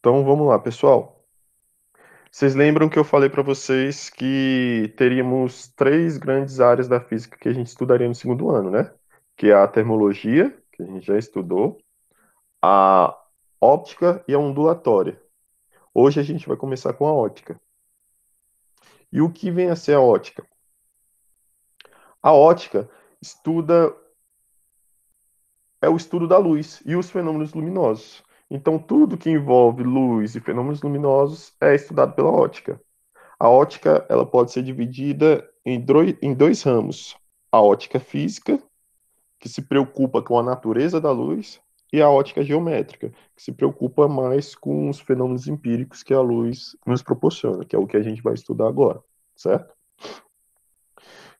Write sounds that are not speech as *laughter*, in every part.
Então vamos lá, pessoal. Vocês lembram que eu falei para vocês que teríamos três grandes áreas da física que a gente estudaria no segundo ano, né? Que é a termologia, que a gente já estudou, a óptica e a ondulatória. Hoje a gente vai começar com a óptica. E o que vem a ser a óptica? A óptica estuda é o estudo da luz e os fenômenos luminosos. Então, tudo que envolve luz e fenômenos luminosos é estudado pela ótica. A ótica ela pode ser dividida em, em dois ramos: a ótica física, que se preocupa com a natureza da luz, e a ótica geométrica, que se preocupa mais com os fenômenos empíricos que a luz nos proporciona, que é o que a gente vai estudar agora, certo?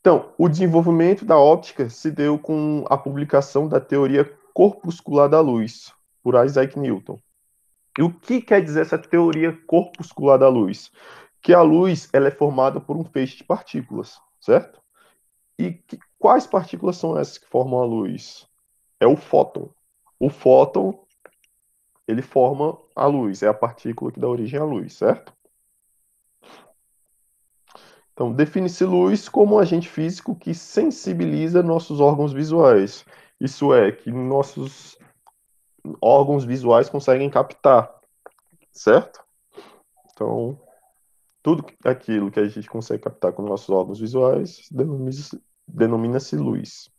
Então, o desenvolvimento da óptica se deu com a publicação da teoria corpuscular da luz, por Isaac Newton. E o que quer dizer essa teoria corpuscular da luz? Que a luz ela é formada por um feixe de partículas, certo? E que, quais partículas são essas que formam a luz? É o fóton. O fóton ele forma a luz, é a partícula que dá origem à luz, certo? Então, define-se luz como um agente físico que sensibiliza nossos órgãos visuais. Isso é, que nossos órgãos visuais conseguem captar, certo? Então, tudo aquilo que a gente consegue captar com nossos órgãos visuais denomina-se luz.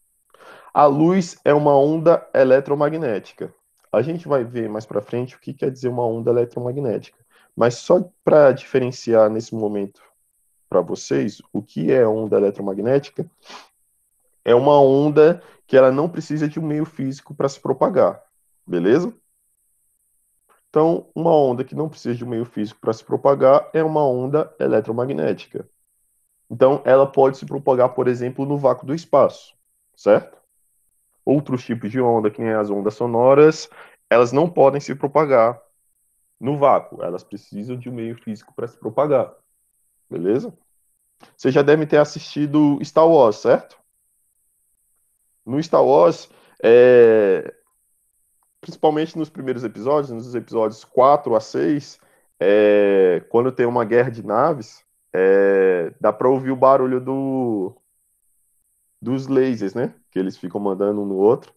A luz é uma onda eletromagnética. A gente vai ver mais para frente o que quer dizer uma onda eletromagnética. Mas só para diferenciar nesse momento para vocês o que é onda eletromagnética, é uma onda que ela não precisa de um meio físico para se propagar. Beleza? Então, uma onda que não precisa de um meio físico para se propagar é uma onda eletromagnética. Então, ela pode se propagar, por exemplo, no vácuo do espaço, certo? Outros tipos de onda, que nem as ondas sonoras, elas não podem se propagar no vácuo, elas precisam de um meio físico para se propagar. Beleza? Você já deve ter assistido Star Wars, certo? No Star Wars, é, principalmente nos primeiros episódios, nos episódios 4 a 6, é, quando tem uma guerra de naves, é, dá para ouvir o barulho do, dos lasers, né? Que eles ficam mandando um no outro.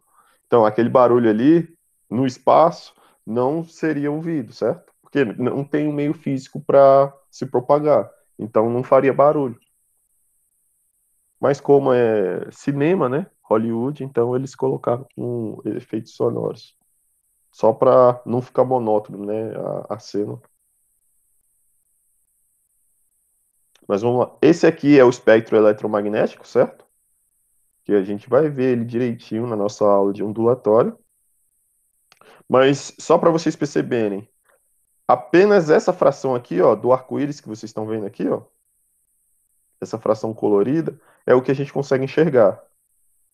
Então, aquele barulho ali, no espaço, não seria ouvido, certo? Porque não tem um meio físico para se propagar. Então, não faria barulho. Mas como é cinema, né? Hollywood, então eles colocaram um efeitos sonoros. Só para não ficar monótono, né, a, a cena. Mas vamos lá. Esse aqui é o espectro eletromagnético, certo? Que a gente vai ver ele direitinho na nossa aula de ondulatório. Mas só para vocês perceberem, apenas essa fração aqui, ó, do arco-íris que vocês estão vendo aqui, ó, essa fração colorida, é o que a gente consegue enxergar,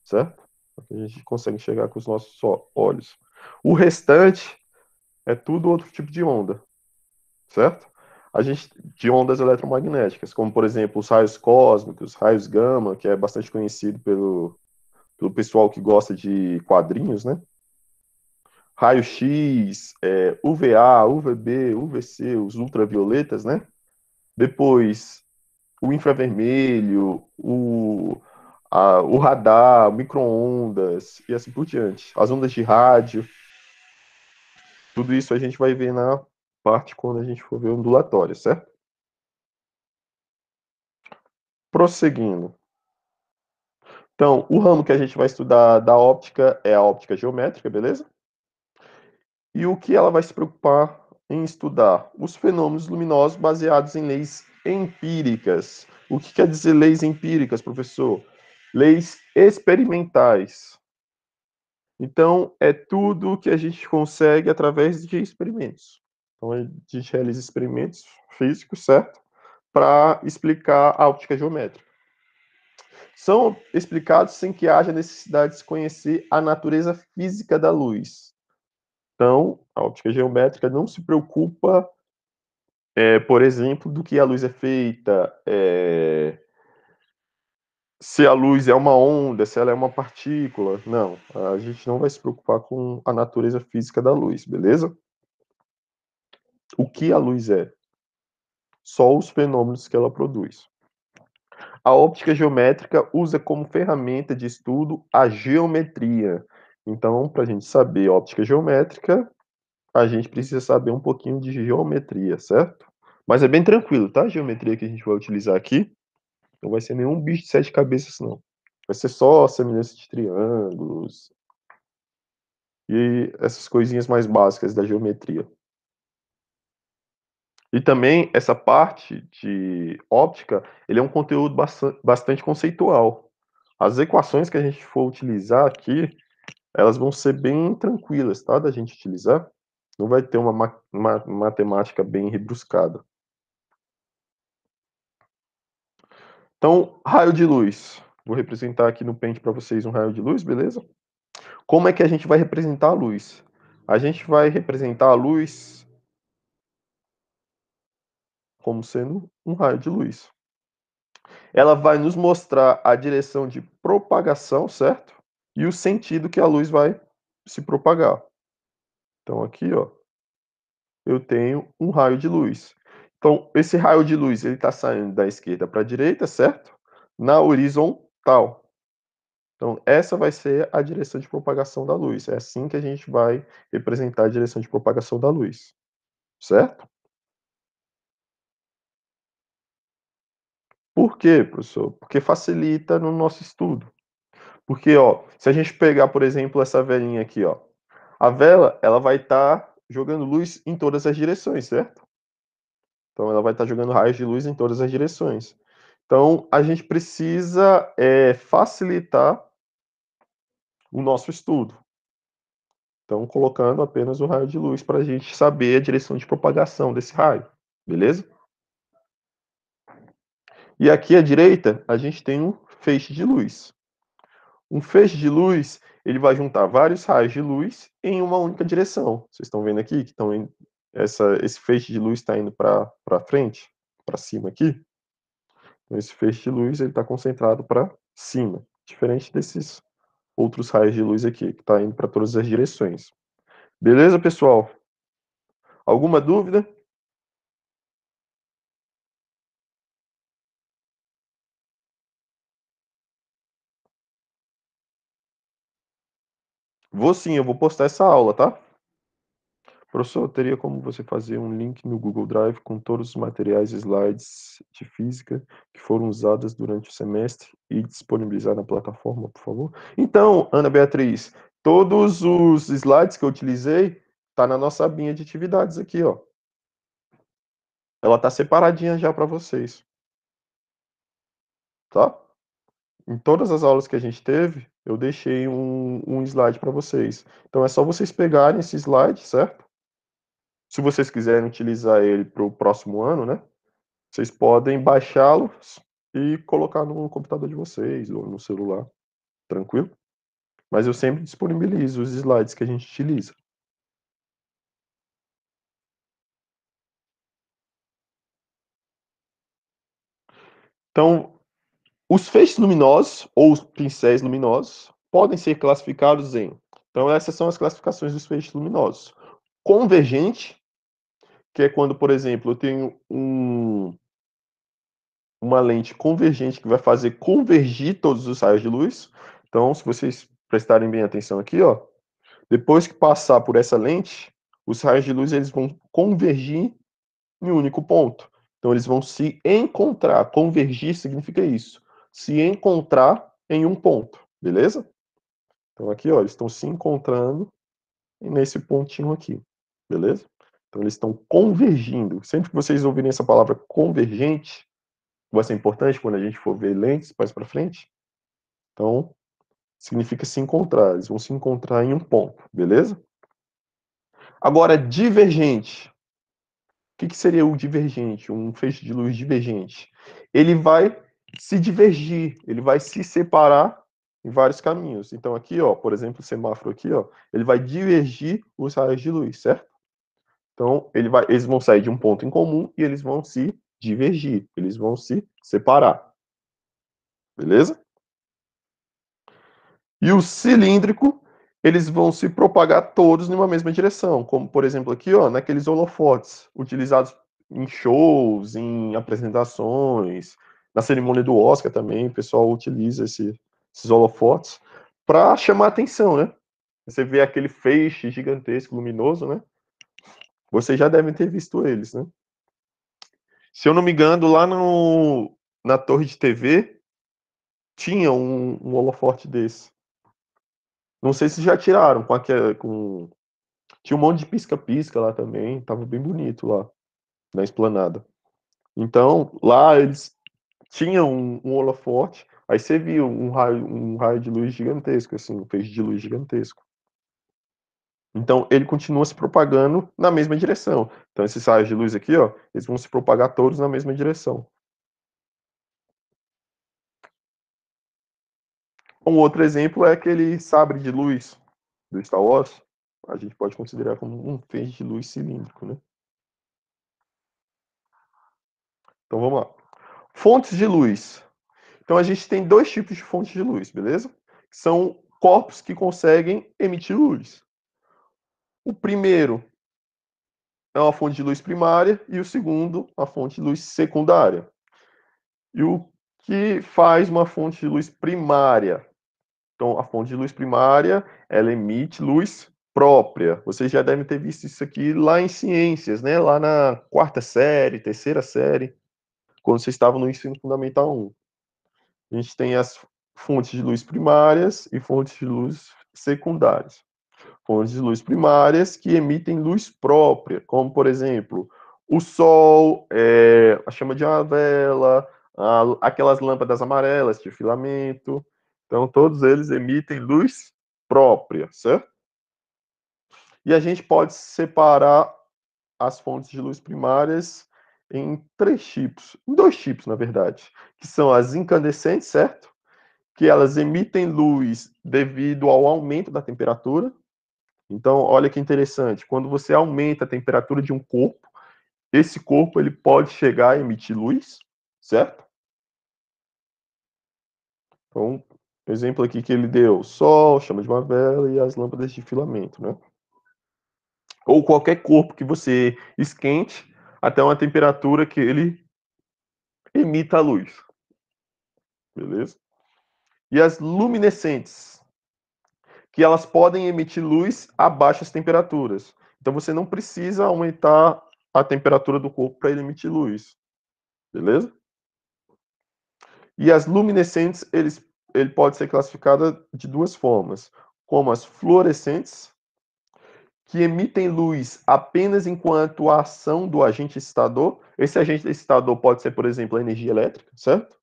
certo? É o que a gente consegue enxergar com os nossos olhos. O restante é tudo outro tipo de onda, certo? A gente de ondas eletromagnéticas, como por exemplo os raios cósmicos, raios gama, que é bastante conhecido pelo, pelo pessoal que gosta de quadrinhos, né? Raio X, é, UVA, UVB, UVC, os ultravioletas, né? Depois o infravermelho, o a, o radar, microondas e assim por diante, as ondas de rádio. Tudo isso a gente vai ver na parte quando a gente for ver ondulatório, certo? Prosseguindo. Então, o ramo que a gente vai estudar da óptica é a óptica geométrica, beleza? E o que ela vai se preocupar em estudar? Os fenômenos luminosos baseados em leis empíricas. O que quer dizer leis empíricas, professor? leis experimentais. Então, é tudo que a gente consegue através de experimentos. Então, a gente realiza experimentos físicos, certo? Para explicar a óptica geométrica. São explicados sem que haja necessidade de se conhecer a natureza física da luz. Então, a óptica geométrica não se preocupa, é, por exemplo, do que a luz é feita, é, se a luz é uma onda, se ela é uma partícula. Não, a gente não vai se preocupar com a natureza física da luz, beleza? O que a luz é? Só os fenômenos que ela produz. A óptica geométrica usa como ferramenta de estudo a geometria. Então, para a gente saber óptica geométrica, a gente precisa saber um pouquinho de geometria, certo? Mas é bem tranquilo, tá? A geometria que a gente vai utilizar aqui. Não vai ser nenhum bicho de sete cabeças, não. Vai ser só semelhança de triângulos e essas coisinhas mais básicas da geometria. E também essa parte de óptica, ele é um conteúdo bastante conceitual. As equações que a gente for utilizar aqui, elas vão ser bem tranquilas, tá? Da gente utilizar. Não vai ter uma, ma uma matemática bem rebruscada. Então, raio de luz. Vou representar aqui no pente para vocês um raio de luz, beleza? Como é que a gente vai representar a luz? A gente vai representar a luz como sendo um raio de luz. Ela vai nos mostrar a direção de propagação, certo? E o sentido que a luz vai se propagar. Então aqui, ó, eu tenho um raio de luz. Então, esse raio de luz ele está saindo da esquerda para a direita, certo? Na horizontal. Então, essa vai ser a direção de propagação da luz. É assim que a gente vai representar a direção de propagação da luz, certo? Por quê, professor? Porque facilita no nosso estudo. Porque, ó, se a gente pegar, por exemplo, essa velinha aqui, ó, a vela, ela vai estar tá jogando luz em todas as direções, certo? Então, ela vai estar jogando raios de luz em todas as direções. Então, a gente precisa é, facilitar o nosso estudo. Então, colocando apenas o raio de luz para a gente saber a direção de propagação desse raio. Beleza? E aqui à direita, a gente tem um feixe de luz. Um feixe de luz, ele vai juntar vários raios de luz em uma única direção. Vocês estão vendo aqui que estão essa, esse feixe de luz está indo para frente, para cima aqui. Então, esse feixe de luz está concentrado para cima, diferente desses outros raios de luz aqui, que está indo para todas as direções. Beleza, pessoal? Alguma dúvida? Vou sim, eu vou postar essa aula, tá? Professor, teria como você fazer um link no Google Drive com todos os materiais e slides de física que foram usadas durante o semestre e disponibilizar na plataforma, por favor? Então, Ana Beatriz, todos os slides que eu utilizei tá na nossa abinha de atividades aqui, ó. Ela tá separadinha já para vocês. Tá? Em todas as aulas que a gente teve, eu deixei um, um slide para vocês. Então é só vocês pegarem esse slide, certo? Se vocês quiserem utilizar ele para o próximo ano, né? Vocês podem baixá-lo e colocar no computador de vocês ou no celular, tranquilo? Mas eu sempre disponibilizo os slides que a gente utiliza. Então, os feixes luminosos ou os pincéis luminosos podem ser classificados em. Então, essas são as classificações dos feixes luminosos: convergente, que é quando, por exemplo, eu tenho um, uma lente convergente que vai fazer convergir todos os raios de luz. Então, se vocês prestarem bem atenção aqui, ó, depois que passar por essa lente, os raios de luz eles vão convergir em um único ponto. Então, eles vão se encontrar. Convergir significa isso. Se encontrar em um ponto, beleza? Então, aqui, ó, eles estão se encontrando nesse pontinho aqui, beleza? Então, eles estão convergindo. Sempre que vocês ouvirem essa palavra convergente, vai ser importante quando a gente for ver lentes mais para frente. Então, significa se encontrar. Eles vão se encontrar em um ponto, beleza? Agora, divergente. O que, que seria o divergente? Um feixe de luz divergente. Ele vai se divergir, ele vai se separar em vários caminhos. Então aqui, ó, por exemplo, o semáforo aqui, ó, ele vai divergir os raios de luz, certo? Então, ele vai, eles vão sair de um ponto em comum e eles vão se divergir, eles vão se separar. Beleza? E o cilíndrico, eles vão se propagar todos numa mesma direção, como por exemplo aqui, ó, naqueles holofotes utilizados em shows, em apresentações, na cerimônia do Oscar também, o pessoal utiliza esse, esses holofotes para chamar atenção, né? Você vê aquele feixe gigantesco luminoso, né? Vocês já devem ter visto eles, né? Se eu não me engano, lá no, na torre de TV tinha um, um holoforte desse. Não sei se já tiraram com aquela. Com... Tinha um monte de pisca-pisca lá também, tava bem bonito lá, na esplanada. Então, lá eles tinham um, um holoforte, aí você viu um raio, um raio de luz gigantesco, assim, um peixe de luz gigantesco. Então, ele continua se propagando na mesma direção. Então, esses raios de luz aqui, ó, eles vão se propagar todos na mesma direção. Um outro exemplo é aquele sabre de luz do Star Wars. A gente pode considerar como um feixe de luz cilíndrico, né? Então, vamos lá. Fontes de luz. Então, a gente tem dois tipos de fontes de luz, beleza? São corpos que conseguem emitir luz. O primeiro é uma fonte de luz primária e o segundo, a fonte de luz secundária. E o que faz uma fonte de luz primária? Então, a fonte de luz primária, ela emite luz própria. Vocês já devem ter visto isso aqui lá em ciências, né? Lá na quarta série, terceira série, quando vocês estavam no ensino fundamental 1. A gente tem as fontes de luz primárias e fontes de luz secundárias fontes de luz primárias que emitem luz própria, como, por exemplo, o sol, é, a chama de uma vela, a, aquelas lâmpadas amarelas de filamento. Então, todos eles emitem luz própria, certo? E a gente pode separar as fontes de luz primárias em três tipos, em dois tipos, na verdade, que são as incandescentes, certo? Que elas emitem luz devido ao aumento da temperatura, então, olha que interessante, quando você aumenta a temperatura de um corpo, esse corpo ele pode chegar a emitir luz, certo? Então, exemplo aqui que ele deu, sol, chama de uma vela e as lâmpadas de filamento, né? Ou qualquer corpo que você esquente até uma temperatura que ele emita a luz. Beleza? E as luminescentes, que elas podem emitir luz a baixas temperaturas. Então você não precisa aumentar a temperatura do corpo para ele emitir luz. Beleza? E as luminescentes, eles, ele pode ser classificada de duas formas, como as fluorescentes, que emitem luz apenas enquanto a ação do agente excitador. Esse agente excitador pode ser, por exemplo, a energia elétrica, certo?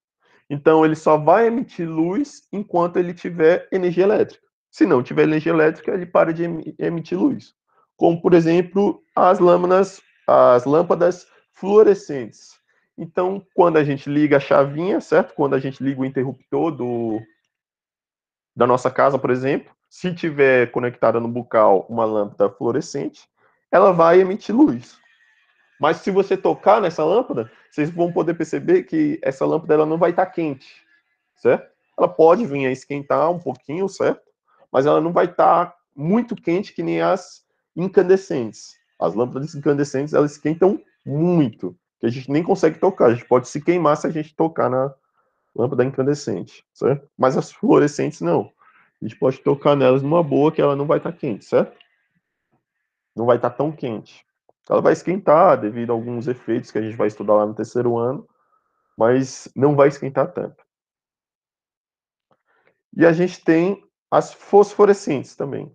Então ele só vai emitir luz enquanto ele tiver energia elétrica. Se não tiver energia elétrica, ele para de emitir luz. Como, por exemplo, as lâminas, as lâmpadas fluorescentes. Então, quando a gente liga a chavinha, certo? Quando a gente liga o interruptor do, da nossa casa, por exemplo, se tiver conectada no bucal uma lâmpada fluorescente, ela vai emitir luz. Mas se você tocar nessa lâmpada, vocês vão poder perceber que essa lâmpada ela não vai estar quente, certo? Ela pode vir a esquentar um pouquinho, certo? mas ela não vai estar tá muito quente que nem as incandescentes. As lâmpadas incandescentes, elas esquentam muito, que a gente nem consegue tocar. A gente pode se queimar se a gente tocar na lâmpada incandescente, certo? Mas as fluorescentes, não. A gente pode tocar nelas numa boa que ela não vai estar tá quente, certo? Não vai estar tá tão quente. Ela vai esquentar devido a alguns efeitos que a gente vai estudar lá no terceiro ano, mas não vai esquentar tanto. E a gente tem as fosforescentes também.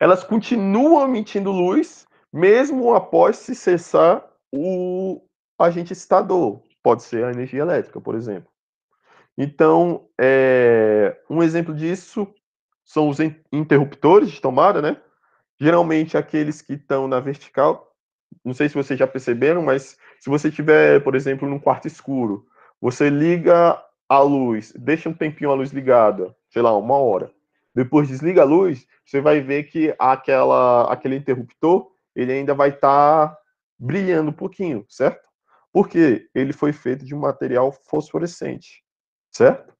Elas continuam emitindo luz, mesmo após se cessar o agente excitador. Pode ser a energia elétrica, por exemplo. Então, é, um exemplo disso são os interruptores de tomada, né? Geralmente aqueles que estão na vertical. Não sei se vocês já perceberam, mas se você tiver, por exemplo, num quarto escuro, você liga a luz, deixa um tempinho a luz ligada, sei lá, uma hora. Depois desliga a luz, você vai ver que aquela, aquele interruptor ele ainda vai estar tá brilhando um pouquinho, certo? Porque ele foi feito de um material fosforescente, certo?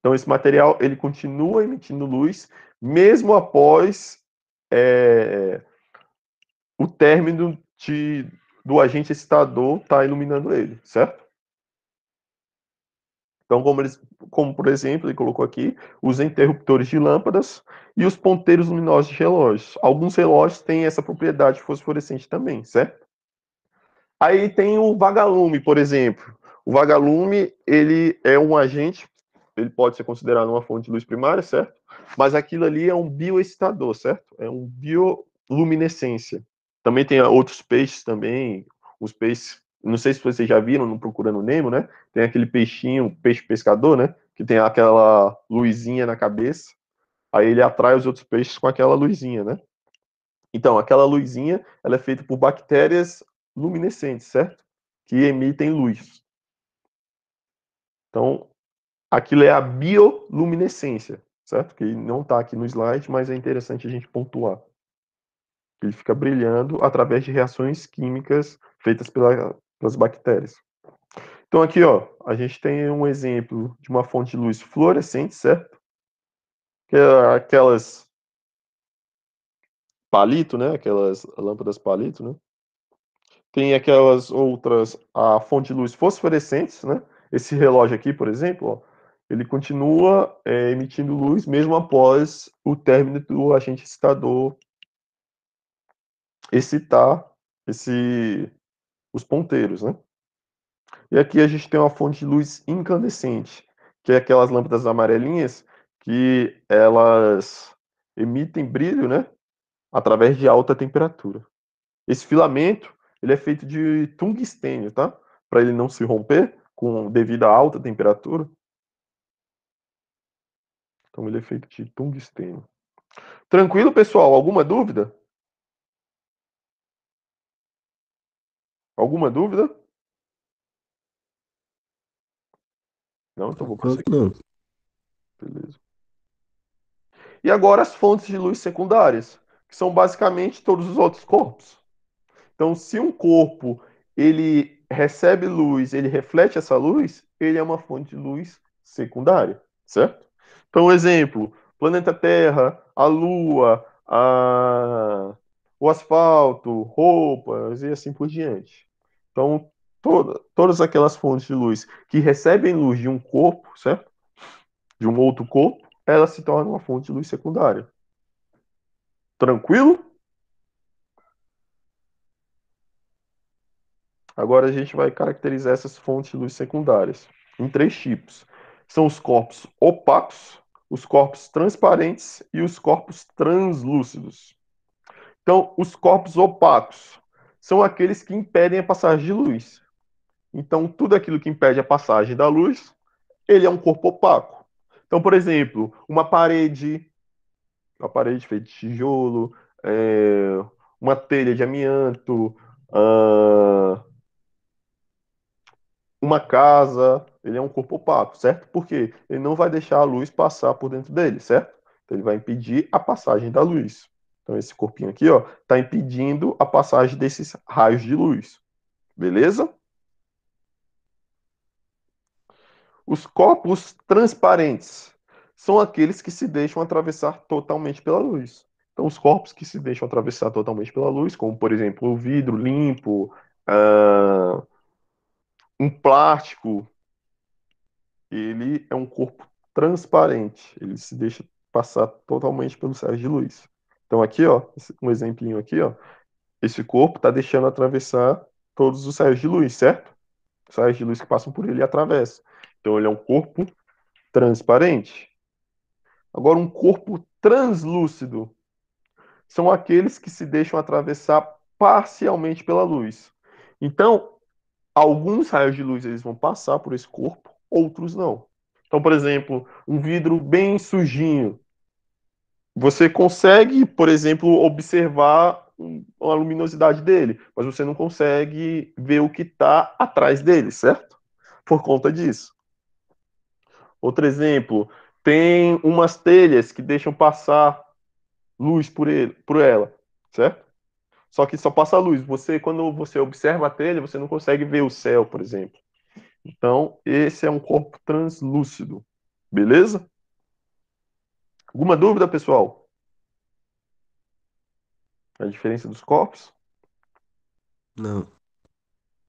Então esse material ele continua emitindo luz mesmo após é, o término de, do agente excitador estar tá iluminando ele, certo? Então, como, eles, como por exemplo, ele colocou aqui, os interruptores de lâmpadas e os ponteiros luminosos de relógios. Alguns relógios têm essa propriedade fosforescente também, certo? Aí tem o vagalume, por exemplo. O vagalume, ele é um agente, ele pode ser considerado uma fonte de luz primária, certo? Mas aquilo ali é um bioexcitador, certo? É um bioluminescência. Também tem outros peixes também, os peixes não sei se vocês já viram no Procurando Nemo, né? Tem aquele peixinho, peixe pescador, né? Que tem aquela luzinha na cabeça. Aí ele atrai os outros peixes com aquela luzinha, né? Então, aquela luzinha, ela é feita por bactérias luminescentes, certo? Que emitem luz. Então, aquilo é a bioluminescência, certo? Que não está aqui no slide, mas é interessante a gente pontuar. Ele fica brilhando através de reações químicas feitas pela, para as bactérias. Então aqui, ó, a gente tem um exemplo de uma fonte de luz fluorescente, certo? Que é aquelas palito, né? Aquelas lâmpadas palito, né? Tem aquelas outras, a fonte de luz fosforescentes, né? Esse relógio aqui, por exemplo, ó, ele continua é, emitindo luz mesmo após o término do agente excitador excitar esse os ponteiros, né? E aqui a gente tem uma fonte de luz incandescente, que é aquelas lâmpadas amarelinhas que elas emitem brilho, né? Através de alta temperatura. Esse filamento, ele é feito de tungstênio, tá? Para ele não se romper com devido à alta temperatura. Então ele é feito de tungstênio. Tranquilo, pessoal? Alguma dúvida? Alguma dúvida? Não, então vou prosseguir. Beleza. E agora as fontes de luz secundárias, que são basicamente todos os outros corpos. Então, se um corpo ele recebe luz, ele reflete essa luz, ele é uma fonte de luz secundária, certo? Então, exemplo, planeta Terra, a Lua, a... o asfalto, roupas e assim por diante. Então, toda, todas aquelas fontes de luz que recebem luz de um corpo, certo? De um outro corpo, ela se torna uma fonte de luz secundária. Tranquilo? Agora a gente vai caracterizar essas fontes de luz secundárias em três tipos. São os corpos opacos, os corpos transparentes e os corpos translúcidos. Então, os corpos opacos são aqueles que impedem a passagem de luz. Então, tudo aquilo que impede a passagem da luz, ele é um corpo opaco. Então, por exemplo, uma parede, uma parede feita de tijolo, é, uma telha de amianto, uh, uma casa, ele é um corpo opaco, certo? Porque ele não vai deixar a luz passar por dentro dele, certo? Então, ele vai impedir a passagem da luz. Então, esse corpinho aqui, ó, tá impedindo a passagem desses raios de luz. Beleza? Os corpos transparentes são aqueles que se deixam atravessar totalmente pela luz. Então, os corpos que se deixam atravessar totalmente pela luz, como, por exemplo, o vidro limpo, uh, um plástico, ele é um corpo transparente. Ele se deixa passar totalmente pelos raios de luz. Então aqui, ó, um exemplinho aqui, ó. Esse corpo está deixando atravessar todos os raios de luz, certo? Os raios de luz que passam por ele e atravessam. Então ele é um corpo transparente. Agora, um corpo translúcido são aqueles que se deixam atravessar parcialmente pela luz. Então, alguns raios de luz eles vão passar por esse corpo, outros não. Então, por exemplo, um vidro bem sujinho, você consegue, por exemplo, observar a luminosidade dele, mas você não consegue ver o que está atrás dele, certo? Por conta disso. Outro exemplo, tem umas telhas que deixam passar luz por, ele, por ela, certo? Só que só passa luz. Você, quando você observa a telha, você não consegue ver o céu, por exemplo. Então, esse é um corpo translúcido, beleza? Alguma dúvida, pessoal? A diferença dos corpos? Não.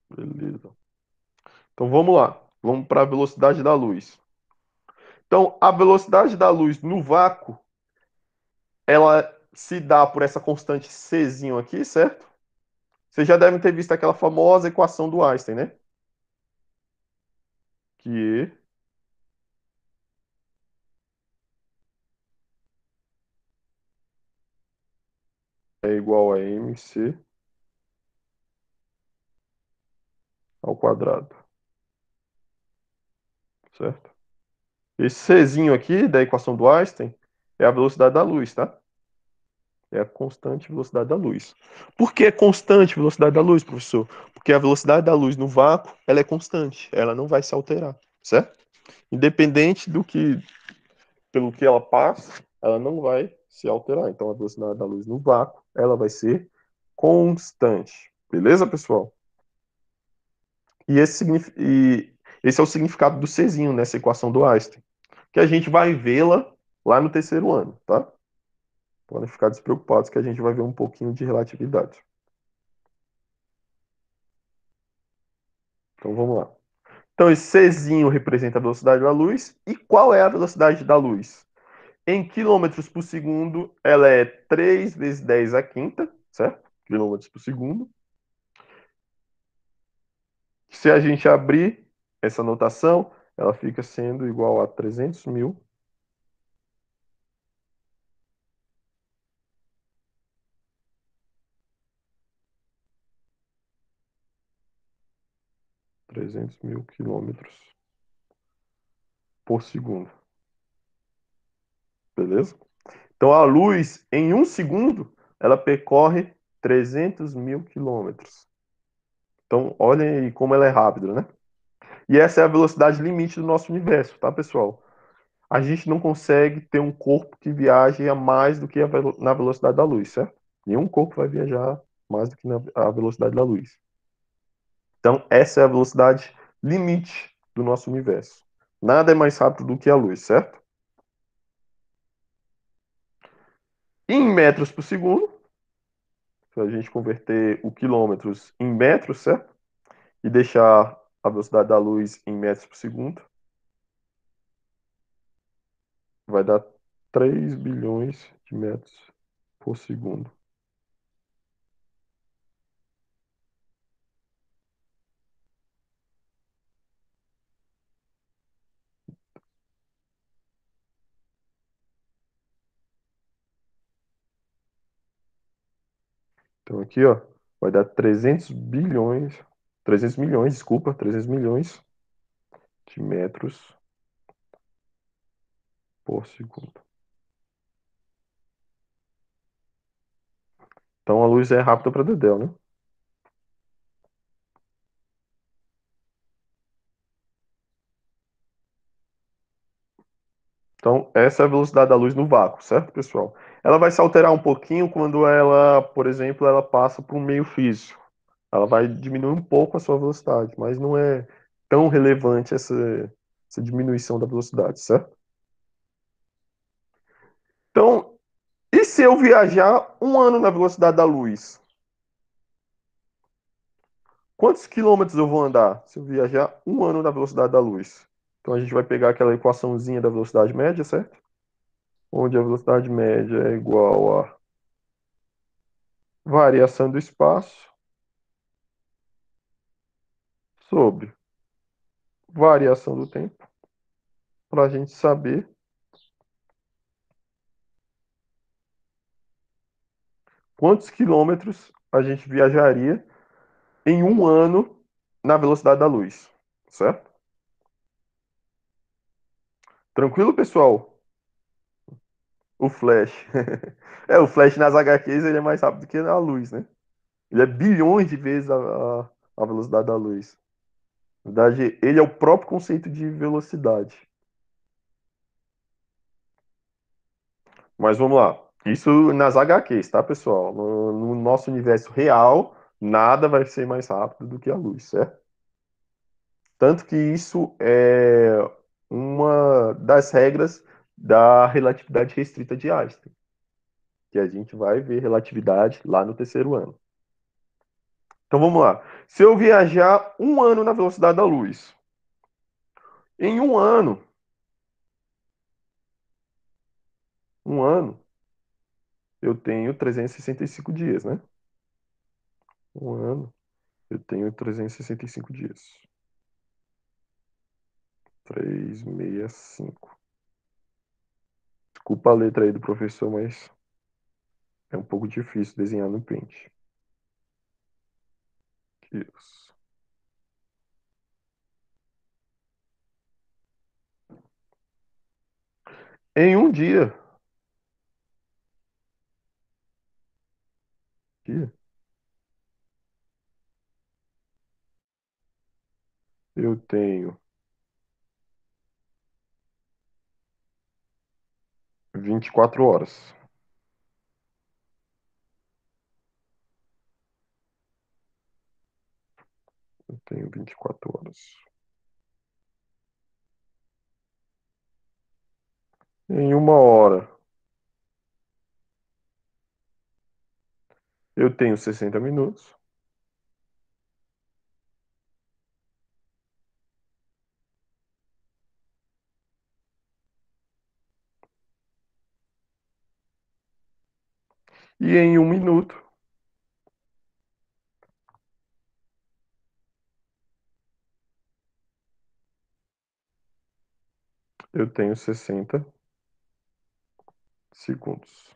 Beleza. Então vamos lá. Vamos para a velocidade da luz. Então, a velocidade da luz no vácuo, ela se dá por essa constante Czinho aqui, certo? Vocês já devem ter visto aquela famosa equação do Einstein, né? Que é igual a mc ao quadrado. Certo? Esse Czinho aqui da equação do Einstein é a velocidade da luz, tá? É a constante velocidade da luz. Por que é constante velocidade da luz, professor? Porque a velocidade da luz no vácuo, ela é constante, ela não vai se alterar, certo? Independente do que pelo que ela passa, ela não vai se alterar. Então, a velocidade da luz no vácuo, ela vai ser constante. Beleza, pessoal? E esse, e esse é o significado do Czinho nessa equação do Einstein, que a gente vai vê-la lá no terceiro ano, tá? Podem ficar despreocupados que a gente vai ver um pouquinho de relatividade. Então vamos lá. Então esse Czinho representa a velocidade da luz. E qual é a velocidade da luz? Em quilômetros por segundo, ela é 3 vezes 10 a quinta, certo? Quilômetros por segundo. Se a gente abrir essa notação, ela fica sendo igual a 300 mil trezentos mil quilômetros por segundo. Beleza? Então a luz, em um segundo, ela percorre 300 mil quilômetros. Então, olhem aí como ela é rápida, né? E essa é a velocidade limite do nosso universo, tá, pessoal? A gente não consegue ter um corpo que viaje a mais do que a velo na velocidade da luz, certo? Nenhum corpo vai viajar mais do que na velocidade da luz. Então, essa é a velocidade limite do nosso universo. Nada é mais rápido do que a luz, certo? em metros por segundo, se a gente converter o quilômetros em metros, certo? E deixar a velocidade da luz em metros por segundo, vai dar 3 bilhões de metros por segundo. Então aqui, ó, vai dar 300 bilhões, 300 milhões, desculpa, 300 milhões de metros por segundo. Então a luz é rápida para dedéu, né? Então, essa é a velocidade da luz no vácuo, certo, pessoal? Ela vai se alterar um pouquinho quando ela, por exemplo, ela passa para um meio físico. Ela vai diminuir um pouco a sua velocidade, mas não é tão relevante essa, essa diminuição da velocidade, certo? Então, e se eu viajar um ano na velocidade da luz? Quantos quilômetros eu vou andar se eu viajar um ano na velocidade da luz? Então a gente vai pegar aquela equaçãozinha da velocidade média, certo? onde a velocidade média é igual a variação do espaço sobre variação do tempo, para a gente saber quantos quilômetros a gente viajaria em um ano na velocidade da luz, certo? Tranquilo, pessoal? O Flash. *laughs* é, o Flash nas HQs ele é mais rápido que a luz, né? Ele é bilhões de vezes a, a, a velocidade da luz. Na verdade, ele é o próprio conceito de velocidade. Mas vamos lá. Isso nas HQs, tá, pessoal? No, no, nosso universo real, nada vai ser mais rápido do que a luz, certo? Tanto que isso é uma das regras da relatividade restrita de Einstein, que a gente vai ver relatividade lá no terceiro ano. Então vamos lá. Se eu viajar um ano na velocidade da luz, em um ano, um ano, eu tenho 365 dias, né? Um ano, eu tenho 365 dias. 365. Desculpa a letra aí do professor, mas é um pouco difícil desenhar no print. Isso. Em um dia. Dia. Eu tenho 24 horas. Eu tenho 24 horas. Em uma hora. Eu tenho 60 minutos. e em um minuto. Eu tenho 60 segundos.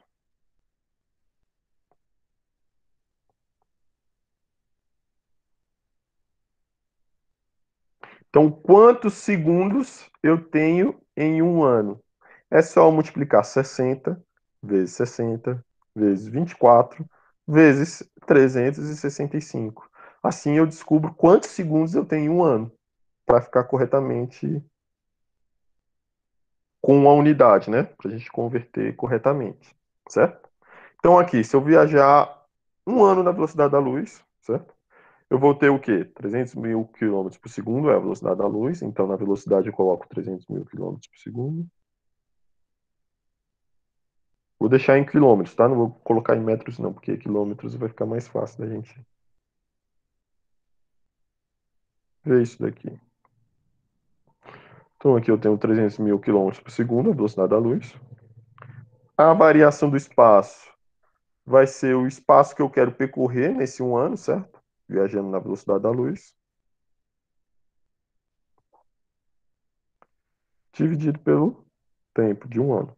Então, quantos segundos eu tenho em um ano? É só multiplicar 60 vezes 60 vezes 24 vezes 365. Assim eu descubro quantos segundos eu tenho em um ano para ficar corretamente com a unidade, né? Para a gente converter corretamente, certo? Então aqui, se eu viajar um ano na velocidade da luz, certo? Eu vou ter o quê? 300 mil quilômetros por segundo é a velocidade da luz, então na velocidade eu coloco 300 mil quilômetros por segundo. Vou deixar em quilômetros, tá? Não vou colocar em metros, não, porque quilômetros vai ficar mais fácil da gente ver é isso daqui. Então, aqui eu tenho 300 mil quilômetros por segundo, a velocidade da luz. A variação do espaço vai ser o espaço que eu quero percorrer nesse um ano, certo? Viajando na velocidade da luz. Dividido pelo tempo de um ano.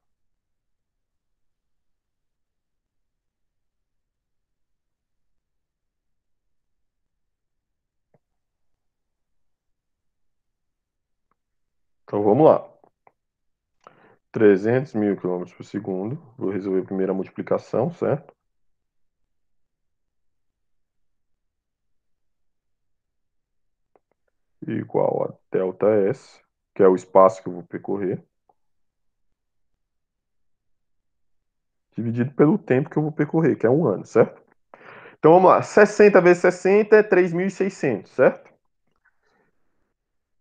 300 mil quilômetros por segundo. Vou resolver a primeira multiplicação, certo? Igual a delta S, que é o espaço que eu vou percorrer. Dividido pelo tempo que eu vou percorrer, que é um ano, certo? Então vamos lá. 60 vezes 60 é 3.600, certo?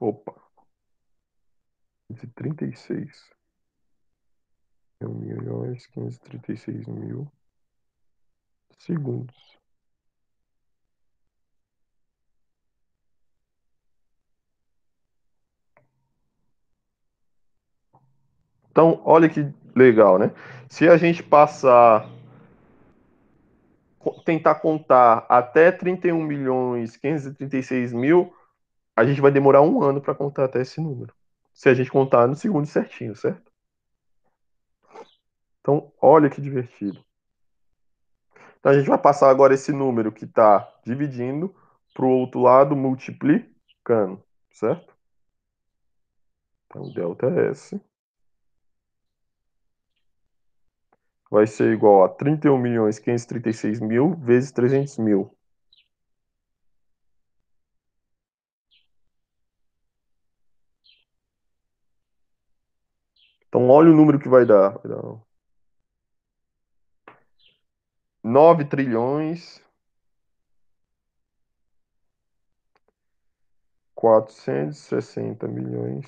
Opa. De 36. Mil milhões, seis mil segundos. Então, olha que legal, né? Se a gente passar tentar contar até 31 milhões 536 mil a gente vai demorar um ano para contar até esse número. Se a gente contar no segundo certinho, certo? Então, olha que divertido. Então, a gente vai passar agora esse número que está dividindo para o outro lado, multiplicando, certo? Então, delta é S vai ser igual a 31.536.000 milhões mil vezes 300.000. mil. Então, olha o número que vai dar. Nove trilhões, 9 trilhões sessenta milhões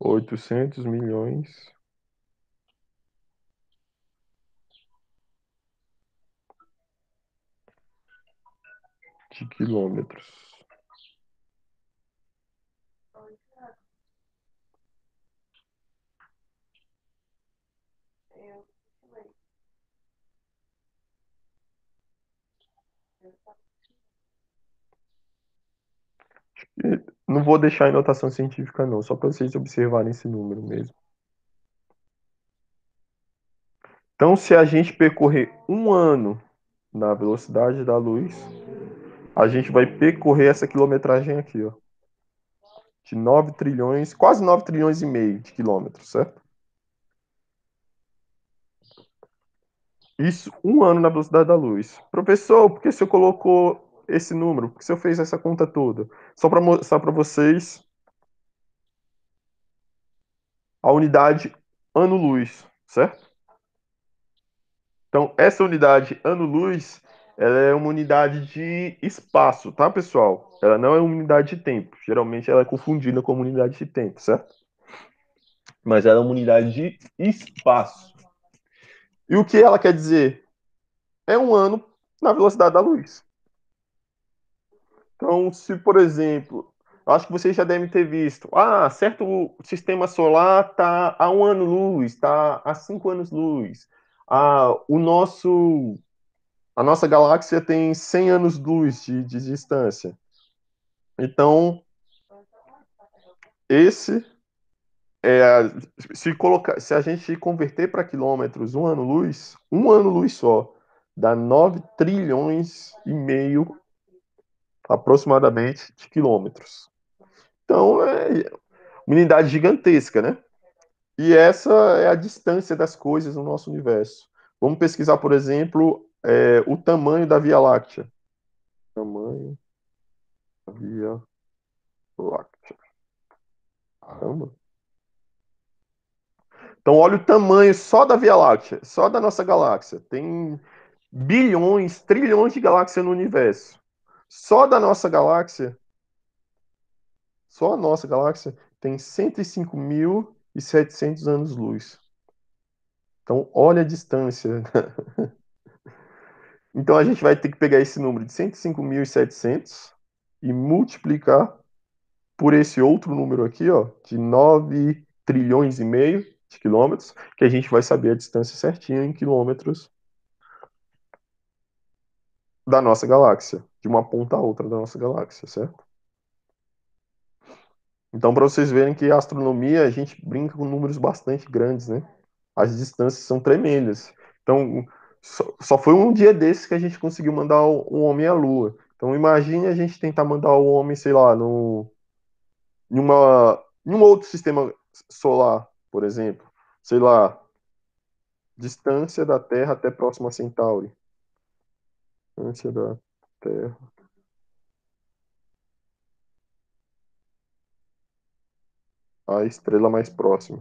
oitocentos milhões de quilômetros. Não vou deixar em notação científica, não, só para vocês observarem esse número mesmo. Então, se a gente percorrer um ano na velocidade da luz, a gente vai percorrer essa quilometragem aqui, ó. De 9 trilhões, quase 9 trilhões e meio de quilômetros, certo? Isso, um ano na velocidade da luz. Professor, por que eu colocou esse número? Por que o fez essa conta toda? Só para mostrar para vocês a unidade ano-luz, certo? Então, essa unidade ano-luz, ela é uma unidade de espaço, tá, pessoal? Ela não é uma unidade de tempo. Geralmente ela é confundida com unidade de tempo, certo? Mas ela é uma unidade de espaço. E o que ela quer dizer? É um ano na velocidade da luz. Então, se, por exemplo, acho que vocês já devem ter visto, ah, certo sistema solar está a um ano luz, está a cinco anos luz. Ah, o nosso, a nossa galáxia tem 100 anos luz de, de distância. Então, esse é, se colocar, se a gente converter para quilômetros um ano luz, um ano luz só dá 9 trilhões e meio aproximadamente de quilômetros. Então, é uma unidade gigantesca, né? E essa é a distância das coisas no nosso universo. Vamos pesquisar, por exemplo, é, o tamanho da Via Láctea. Tamanho da Via Láctea. Caramba. Então, olha o tamanho só da Via Láctea, só da nossa galáxia. Tem bilhões, trilhões de galáxias no universo. Só da nossa galáxia, só a nossa galáxia tem 105.700 anos-luz. Então, olha a distância. *laughs* então, a gente vai ter que pegar esse número de 105.700 e multiplicar por esse outro número aqui, ó, de 9 trilhões e meio de quilômetros, que a gente vai saber a distância certinha em quilômetros da nossa galáxia de uma ponta a outra da nossa galáxia, certo? Então, para vocês verem que a astronomia, a gente brinca com números bastante grandes, né? As distâncias são tremendas. Então, só, só foi um dia desses que a gente conseguiu mandar um homem à Lua. Então, imagine a gente tentar mandar o um homem, sei lá, no, em, em um outro sistema solar, por exemplo. Sei lá, distância da Terra até próxima a Centauri. Distância da terra. A estrela mais próxima.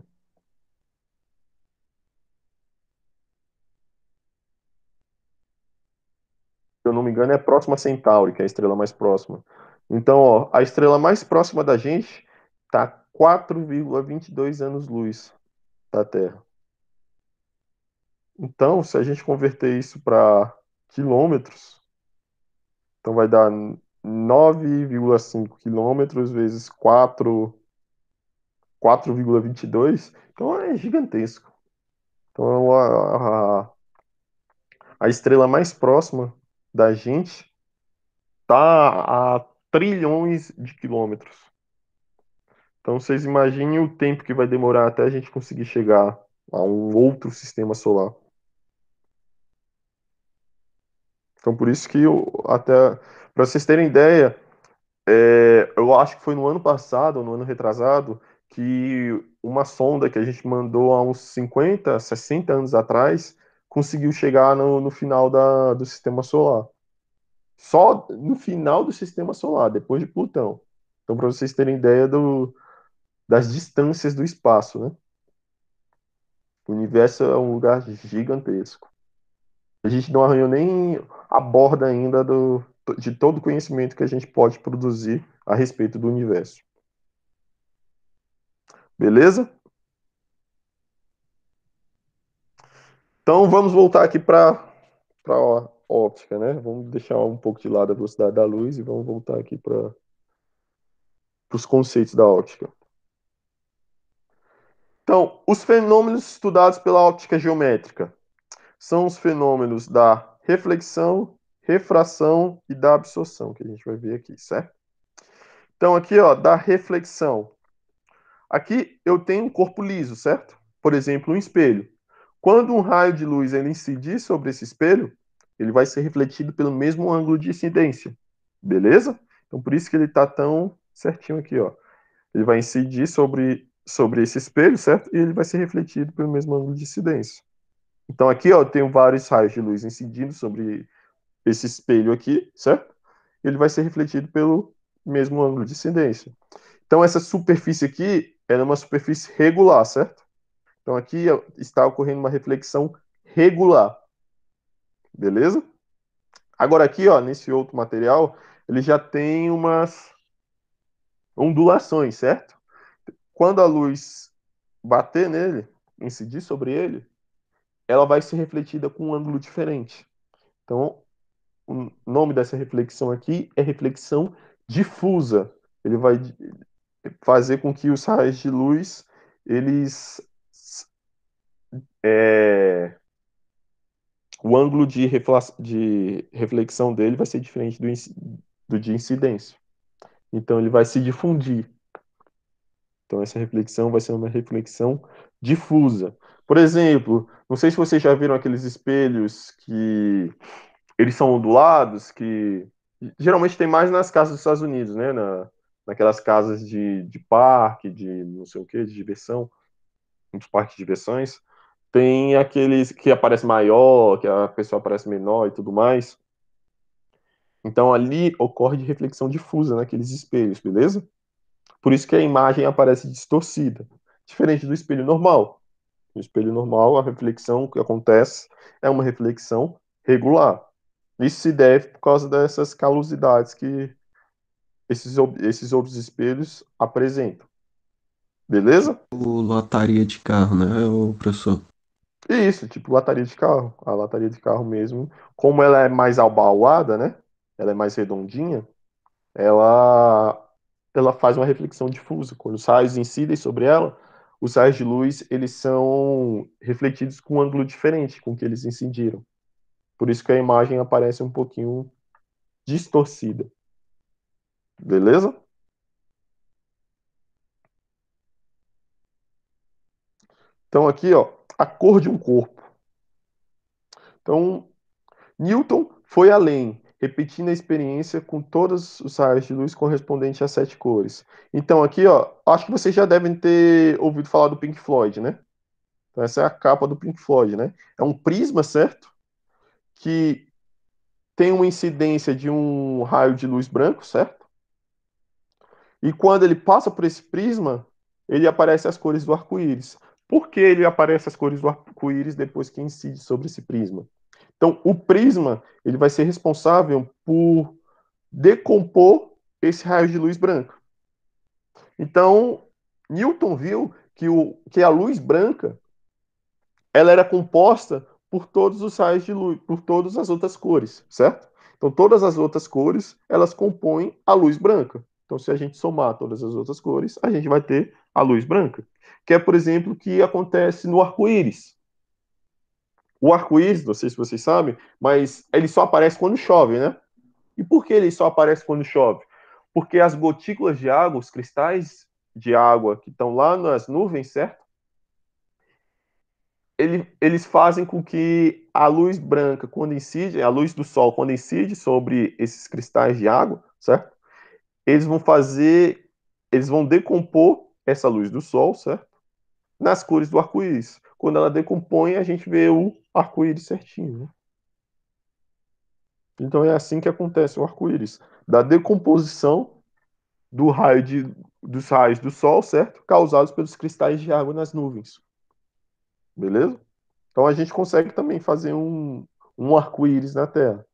Se eu não me engano, é a próxima Centauri, que é a estrela mais próxima. Então, ó, a estrela mais próxima da gente está 4,22 anos-luz da Terra. Então, se a gente converter isso para quilômetros, então vai dar 9,5 quilômetros vezes 4, 4,22. Então é gigantesco. Então é a, a, a estrela mais próxima da gente está a trilhões de quilômetros. Então vocês imaginem o tempo que vai demorar até a gente conseguir chegar a um outro sistema solar. Então, por isso que eu, até. Para vocês terem ideia, é, eu acho que foi no ano passado, ou no ano retrasado, que uma sonda que a gente mandou há uns 50, 60 anos atrás conseguiu chegar no, no final da, do sistema solar. Só no final do sistema solar, depois de Plutão. Então, para vocês terem ideia do, das distâncias do espaço, né? O universo é um lugar gigantesco. A gente não arranhou nem a borda ainda do, de todo o conhecimento que a gente pode produzir a respeito do universo. Beleza? Então vamos voltar aqui para a óptica, né? Vamos deixar um pouco de lado a velocidade da luz e vamos voltar aqui para os conceitos da óptica. Então, os fenômenos estudados pela óptica geométrica são os fenômenos da reflexão, refração e da absorção, que a gente vai ver aqui, certo? Então, aqui, ó, da reflexão. Aqui eu tenho um corpo liso, certo? Por exemplo, um espelho. Quando um raio de luz ele incidir sobre esse espelho, ele vai ser refletido pelo mesmo ângulo de incidência, beleza? Então, por isso que ele está tão certinho aqui, ó. Ele vai incidir sobre, sobre esse espelho, certo? E ele vai ser refletido pelo mesmo ângulo de incidência. Então aqui ó, eu tenho vários raios de luz incidindo sobre esse espelho aqui, certo? Ele vai ser refletido pelo mesmo ângulo de incidência. Então essa superfície aqui é uma superfície regular, certo? Então aqui está ocorrendo uma reflexão regular. Beleza? Agora aqui, ó, nesse outro material, ele já tem umas ondulações, certo? Quando a luz bater nele, incidir sobre ele, ela vai ser refletida com um ângulo diferente. Então, o nome dessa reflexão aqui é reflexão difusa. Ele vai fazer com que os raios de luz eles é, o ângulo de, de, reflexão dele vai ser diferente do, do de incidência. Então ele vai se difundir. Então essa reflexão vai ser uma reflexão difusa. Por exemplo, não sei se vocês já viram aqueles espelhos que eles são ondulados, que geralmente tem mais nas casas dos Estados Unidos, né? Na, naquelas casas de, de parque, de não sei o que, de diversão, uns parques de diversões. Tem aqueles que aparece maior, que a pessoa aparece menor e tudo mais. Então ali ocorre de reflexão difusa naqueles espelhos, beleza? Por isso que a imagem aparece distorcida, diferente do espelho normal, no espelho normal, a reflexão que acontece é uma reflexão regular. Isso se deve por causa dessas calosidades que esses, esses outros espelhos apresentam. Beleza? O lataria de carro, né, o professor? Isso, tipo lataria de carro. A lataria de carro mesmo, como ela é mais abauada, né? Ela é mais redondinha, ela ela faz uma reflexão difusa. Quando os raios incidem sobre ela, os raios de luz eles são refletidos com um ângulo diferente com que eles incidiram. Por isso que a imagem aparece um pouquinho distorcida. Beleza? Então aqui, ó, a cor de um corpo. Então, Newton foi além repetindo a experiência com todos os raios de luz correspondentes a sete cores. Então aqui, ó, acho que vocês já devem ter ouvido falar do Pink Floyd, né? Então essa é a capa do Pink Floyd, né? É um prisma, certo? Que tem uma incidência de um raio de luz branco, certo? E quando ele passa por esse prisma, ele aparece as cores do arco-íris. Por que ele aparece as cores do arco-íris depois que incide sobre esse prisma? Então, o prisma ele vai ser responsável por decompor esse raio de luz branca. Então, Newton viu que, o, que a luz branca ela era composta por todos os raios de luz, por todas as outras cores, certo? Então, todas as outras cores, elas compõem a luz branca. Então, se a gente somar todas as outras cores, a gente vai ter a luz branca, que é, por exemplo, o que acontece no arco-íris. O arco-íris, não sei se vocês sabem, mas ele só aparece quando chove, né? E por que ele só aparece quando chove? Porque as gotículas de água, os cristais de água que estão lá nas nuvens, certo? Ele, eles fazem com que a luz branca, quando incide, a luz do sol, quando incide sobre esses cristais de água, certo? Eles vão fazer, eles vão decompor essa luz do sol, certo? Nas cores do arco-íris quando ela decompõe, a gente vê o arco-íris certinho. Né? Então é assim que acontece o arco-íris. Da decomposição do raio de, dos raios do Sol, certo? Causados pelos cristais de água nas nuvens. Beleza? Então a gente consegue também fazer um, um arco-íris na Terra.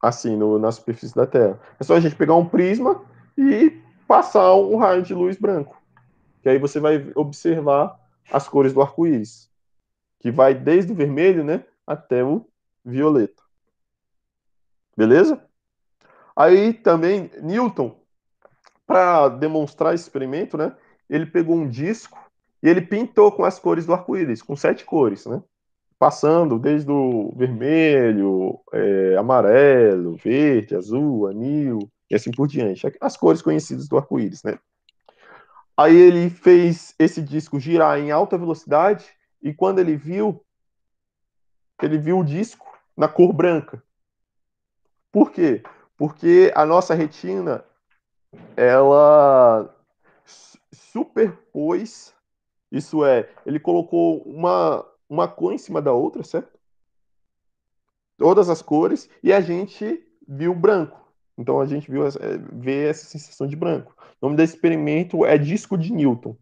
Assim, no, na superfície da Terra. É só a gente pegar um prisma e passar um raio de luz branco. Que aí você vai observar as cores do arco-íris que vai desde o vermelho, né, até o violeta. Beleza? Aí também Newton, para demonstrar esse experimento, né, ele pegou um disco e ele pintou com as cores do arco-íris, com sete cores, né? Passando desde o vermelho, é, amarelo, verde, azul, anil e assim por diante. As cores conhecidas do arco-íris, né? Aí ele fez esse disco girar em alta velocidade e quando ele viu, ele viu o disco na cor branca. Por quê? Porque a nossa retina ela superpôs, isso é, ele colocou uma, uma cor em cima da outra, certo? Todas as cores, e a gente viu branco. Então a gente viu, é, vê essa sensação de branco. O nome do experimento é disco de Newton.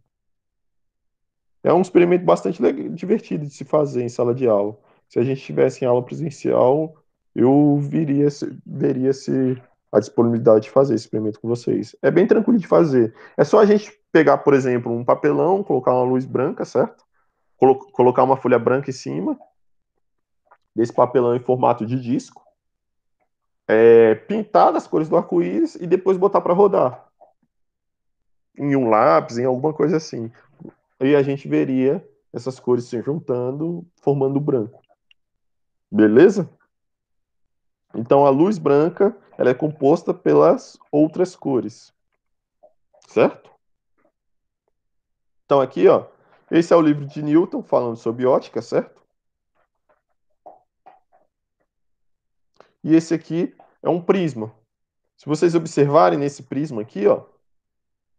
É um experimento bastante divertido de se fazer em sala de aula. Se a gente tivesse em aula presencial, eu viria, veria se a disponibilidade de fazer esse experimento com vocês. É bem tranquilo de fazer. É só a gente pegar, por exemplo, um papelão, colocar uma luz branca, certo? Colo colocar uma folha branca em cima desse papelão em formato de disco, é, pintar das cores do arco-íris e depois botar para rodar em um lápis, em alguma coisa assim e a gente veria essas cores se juntando, formando branco. Beleza? Então a luz branca ela é composta pelas outras cores. Certo? Então aqui, ó, esse é o livro de Newton falando sobre ótica, certo? E esse aqui é um prisma. Se vocês observarem nesse prisma aqui, ó,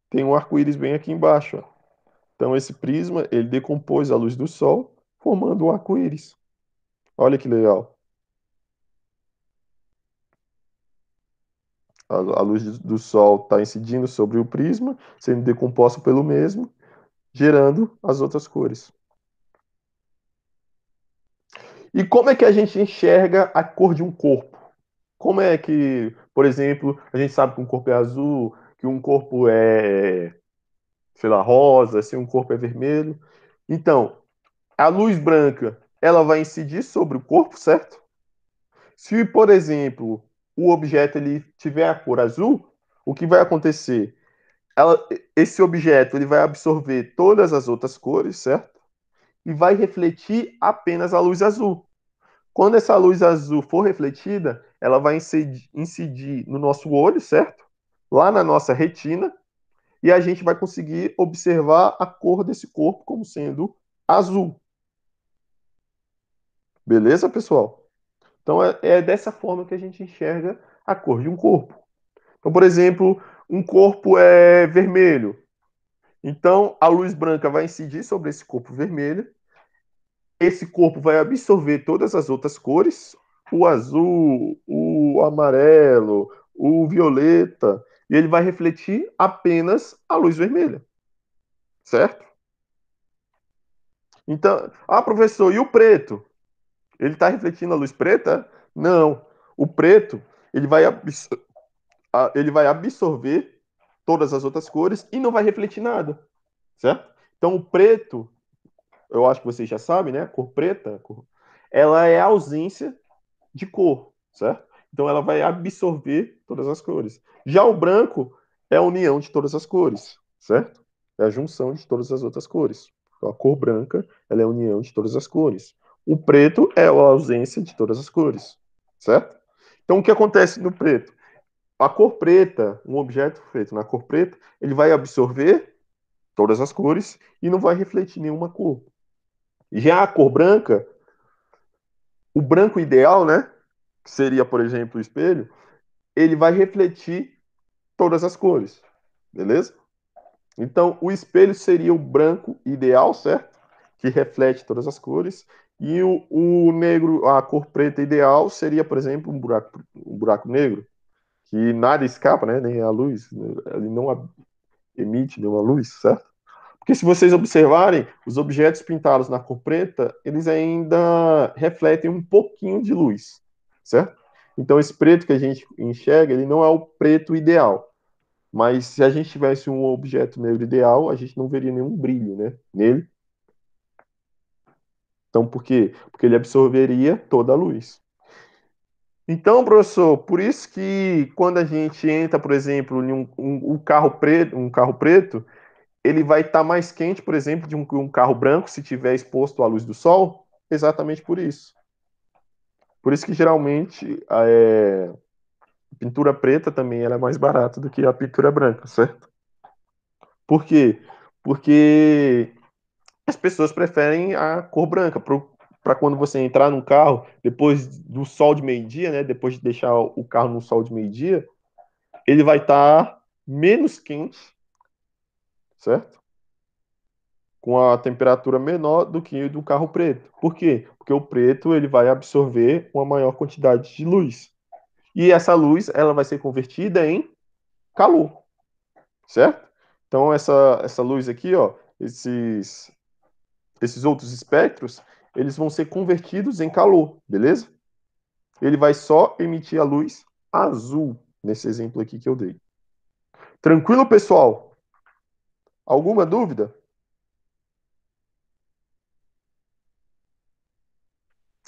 tem um arco-íris bem aqui embaixo, ó. Então esse prisma, ele decompôs a luz do sol, formando um arco-íris. Olha que legal. A, a luz do sol está incidindo sobre o prisma, sendo decomposto pelo mesmo, gerando as outras cores. E como é que a gente enxerga a cor de um corpo? Como é que, por exemplo, a gente sabe que um corpo é azul, que um corpo é sei lá, rosa, se assim, um corpo é vermelho. Então, a luz branca, ela vai incidir sobre o corpo, certo? Se, por exemplo, o objeto ele tiver a cor azul, o que vai acontecer? Ela, esse objeto ele vai absorver todas as outras cores, certo? E vai refletir apenas a luz azul. Quando essa luz azul for refletida, ela vai incidir, incidir no nosso olho, certo? Lá na nossa retina, e a gente vai conseguir observar a cor desse corpo como sendo azul. Beleza, pessoal? Então é, é dessa forma que a gente enxerga a cor de um corpo. Então, por exemplo, um corpo é vermelho. Então, a luz branca vai incidir sobre esse corpo vermelho. Esse corpo vai absorver todas as outras cores, o azul, o amarelo, o violeta, e ele vai refletir apenas a luz vermelha. Certo? Então, ah, professor, e o preto? Ele está refletindo a luz preta? Não. O preto, ele vai, ele vai absorver todas as outras cores e não vai refletir nada. Certo? Então, o preto, eu acho que vocês já sabem, né? A cor preta, ela é a ausência de cor, certo? Então ela vai absorver todas as cores. Já o branco é a união de todas as cores, certo? É a junção de todas as outras cores. Então, a cor branca ela é a união de todas as cores. O preto é a ausência de todas as cores, certo? Então o que acontece no preto? A cor preta, um objeto feito na cor preta, ele vai absorver todas as cores e não vai refletir nenhuma cor. Já a cor branca, o branco ideal, né? que seria, por exemplo, o espelho, ele vai refletir todas as cores, beleza? Então, o espelho seria o branco ideal, certo? Que reflete todas as cores. E o, o negro, a cor preta ideal seria, por exemplo, um buraco, um buraco negro, que nada escapa, né? Nem a luz, né? ele não emite nenhuma luz, certo? Porque se vocês observarem, os objetos pintados na cor preta, eles ainda refletem um pouquinho de luz certo? Então, esse preto que a gente enxerga, ele não é o preto ideal. Mas se a gente tivesse um objeto negro ideal, a gente não veria nenhum brilho né, nele. Então, por quê? Porque ele absorveria toda a luz. Então, professor, por isso que quando a gente entra, por exemplo, em um, um, um carro preto, um carro preto, ele vai estar tá mais quente, por exemplo, de um, um carro branco se tiver exposto à luz do sol, exatamente por isso. Por isso que geralmente a eh, é, pintura preta também é mais barata do que a pintura branca, certo? Por quê? Porque as pessoas preferem a cor branca para quando você entrar num carro depois do sol de meio-dia, né? Depois de deixar o carro no sol de meio-dia, ele vai estar tá menos quente, certo? com a temperatura menor do que do carro preto. Por quê? Porque o preto ele vai absorver uma maior quantidade de luz. E essa luz ela vai ser convertida em calor. Certo? Então essa, essa luz aqui, ó, esses esses outros espectros, eles vão ser convertidos em calor, beleza? Ele vai só emitir a luz azul nesse exemplo aqui que eu dei. Tranquilo, pessoal? Alguma dúvida?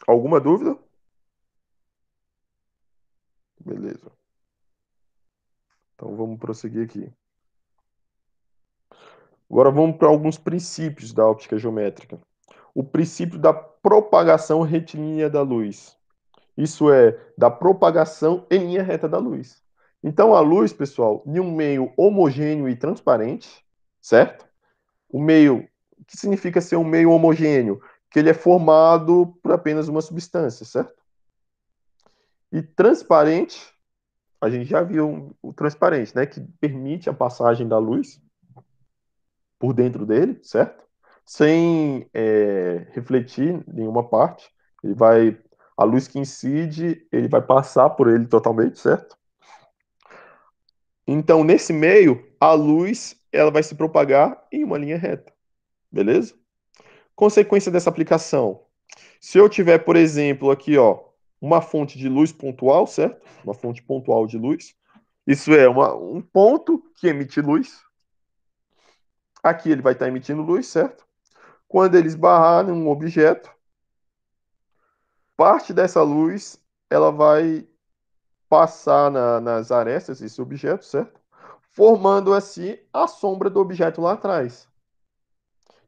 Alguma dúvida? Beleza. Então vamos prosseguir aqui. Agora vamos para alguns princípios da óptica geométrica. O princípio da propagação retilínea da luz. Isso é, da propagação em linha reta da luz. Então a luz, pessoal, em um meio homogêneo e transparente, certo? O meio, o que significa ser um meio homogêneo? que ele é formado por apenas uma substância, certo? E transparente, a gente já viu o transparente, né, que permite a passagem da luz por dentro dele, certo? Sem é, refletir nenhuma parte, ele vai a luz que incide, ele vai passar por ele totalmente, certo? Então, nesse meio, a luz ela vai se propagar em uma linha reta, beleza? Consequência dessa aplicação. Se eu tiver, por exemplo, aqui, ó, uma fonte de luz pontual, certo? Uma fonte pontual de luz. Isso é uma, um ponto que emite luz. Aqui ele vai estar emitindo luz, certo? Quando ele esbarrar em um objeto, parte dessa luz ela vai passar na, nas arestas desse objeto, certo? Formando assim a sombra do objeto lá atrás.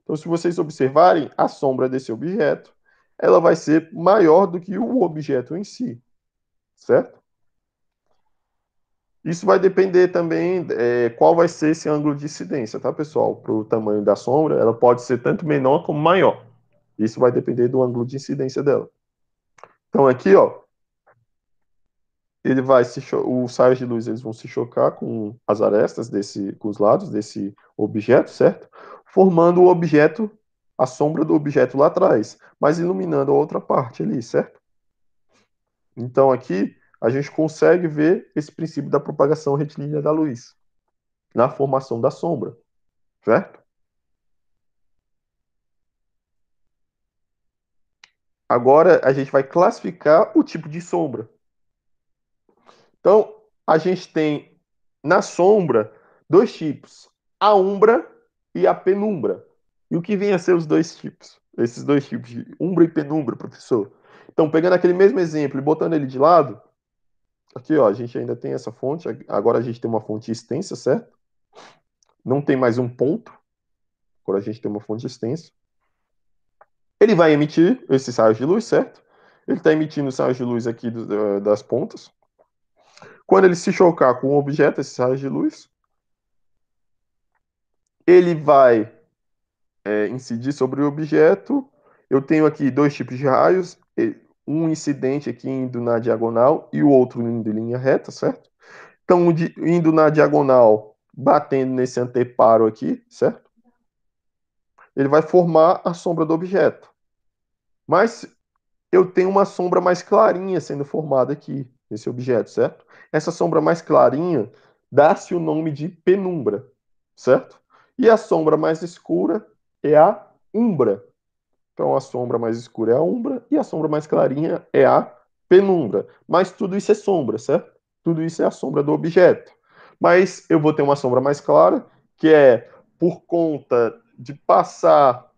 Então, se vocês observarem, a sombra desse objeto, ela vai ser maior do que o objeto em si, certo? Isso vai depender também é, qual vai ser esse ângulo de incidência, tá, pessoal? Para o tamanho da sombra, ela pode ser tanto menor como maior. Isso vai depender do ângulo de incidência dela. Então, aqui, ó, ele vai se os saios de luz eles vão se chocar com as arestas desse, com os lados desse objeto, certo? formando o objeto, a sombra do objeto lá atrás, mas iluminando a outra parte ali, certo? Então aqui a gente consegue ver esse princípio da propagação retilínea da luz na formação da sombra, certo? Agora a gente vai classificar o tipo de sombra. Então, a gente tem na sombra dois tipos: a umbra e a penumbra. E o que vem a ser os dois tipos? Esses dois tipos de umbra e penumbra, professor. Então, pegando aquele mesmo exemplo e botando ele de lado, aqui ó, a gente ainda tem essa fonte, agora a gente tem uma fonte extensa, certo? Não tem mais um ponto, agora a gente tem uma fonte extensa. Ele vai emitir esses raios de luz, certo? Ele está emitindo os raios de luz aqui do, das pontas. Quando ele se chocar com um objeto, esses raios de luz, ele vai é, incidir sobre o objeto. Eu tenho aqui dois tipos de raios, um incidente aqui indo na diagonal e o outro indo em linha reta, certo? Então, indo na diagonal, batendo nesse anteparo aqui, certo? Ele vai formar a sombra do objeto. Mas eu tenho uma sombra mais clarinha sendo formada aqui, nesse objeto, certo? Essa sombra mais clarinha dá-se o nome de penumbra, certo? E a sombra mais escura é a umbra. Então a sombra mais escura é a umbra e a sombra mais clarinha é a penumbra. Mas tudo isso é sombra, certo? Tudo isso é a sombra do objeto. Mas eu vou ter uma sombra mais clara, que é por conta de passar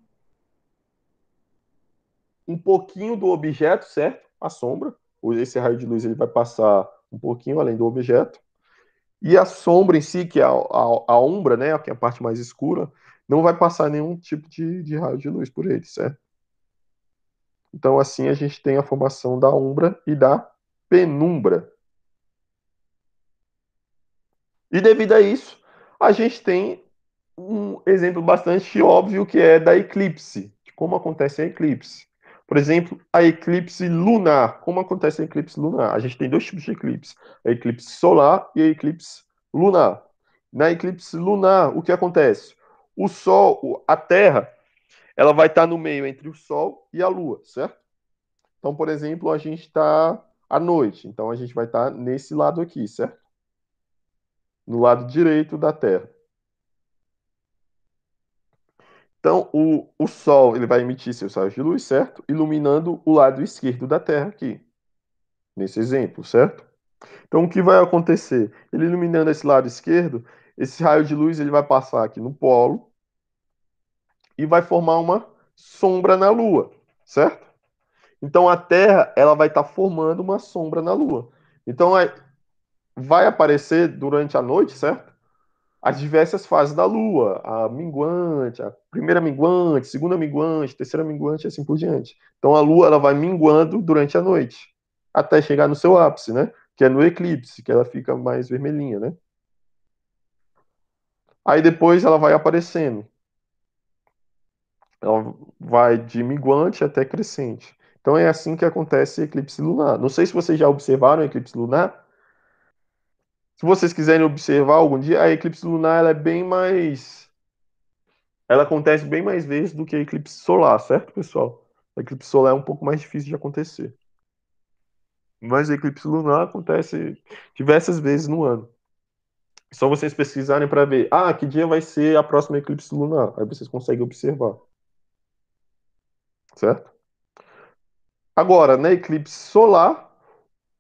um pouquinho do objeto, certo? A sombra. Esse raio de luz ele vai passar um pouquinho além do objeto. E a sombra em si, que é a, a, a umbra, né, que é a parte mais escura, não vai passar nenhum tipo de, de raio de luz por ele, certo? Então, assim, a gente tem a formação da umbra e da penumbra. E devido a isso, a gente tem um exemplo bastante óbvio que é da eclipse, como acontece a eclipse. Por exemplo, a eclipse lunar. Como acontece a eclipse lunar? A gente tem dois tipos de eclipse: a eclipse solar e a eclipse lunar. Na eclipse lunar, o que acontece? O Sol, a Terra, ela vai estar no meio entre o Sol e a Lua, certo? Então, por exemplo, a gente está à noite, então a gente vai estar nesse lado aqui, certo? No lado direito da Terra. Então, o, o Sol ele vai emitir seus raios de luz, certo? Iluminando o lado esquerdo da Terra aqui, nesse exemplo, certo? Então, o que vai acontecer? Ele iluminando esse lado esquerdo, esse raio de luz ele vai passar aqui no polo e vai formar uma sombra na Lua, certo? Então, a Terra ela vai estar tá formando uma sombra na Lua. Então, vai aparecer durante a noite, certo? as diversas fases da Lua, a minguante, a primeira minguante, segunda minguante, terceira minguante, e assim por diante. Então a Lua ela vai minguando durante a noite, até chegar no seu ápice, né? Que é no eclipse, que ela fica mais vermelhinha, né? Aí depois ela vai aparecendo. Ela vai de minguante até crescente. Então é assim que acontece eclipse lunar. Não sei se vocês já observaram eclipse lunar, se vocês quiserem observar algum dia, a eclipse lunar ela é bem mais. Ela acontece bem mais vezes do que a eclipse solar, certo, pessoal? A eclipse solar é um pouco mais difícil de acontecer. Mas a eclipse lunar acontece diversas vezes no ano. Só vocês pesquisarem para ver, ah, que dia vai ser a próxima eclipse lunar. Aí vocês conseguem observar. Certo? Agora, na eclipse solar,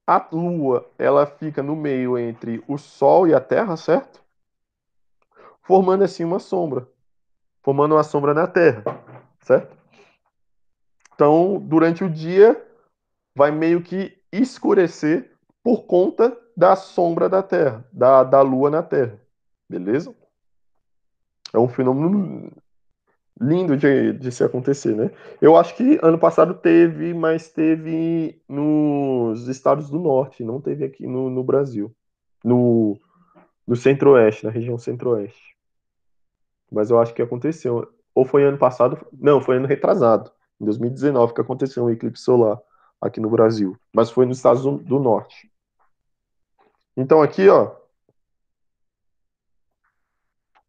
a Lua ela fica no meio entre o Sol e a Terra, certo? Formando assim uma sombra, formando uma sombra na Terra, certo? Então, durante o dia, vai meio que escurecer por conta da sombra da Terra, da, da Lua na Terra, beleza? É um fenômeno lindo de, de se acontecer, né? Eu acho que ano passado teve, mas teve nos estados do norte, não teve aqui no, no Brasil, no, no centro-oeste, na região centro-oeste. Mas eu acho que aconteceu. Ou foi ano passado, não, foi ano retrasado, em 2019, que aconteceu um eclipse solar aqui no Brasil, mas foi nos estados do norte. Então aqui, ó,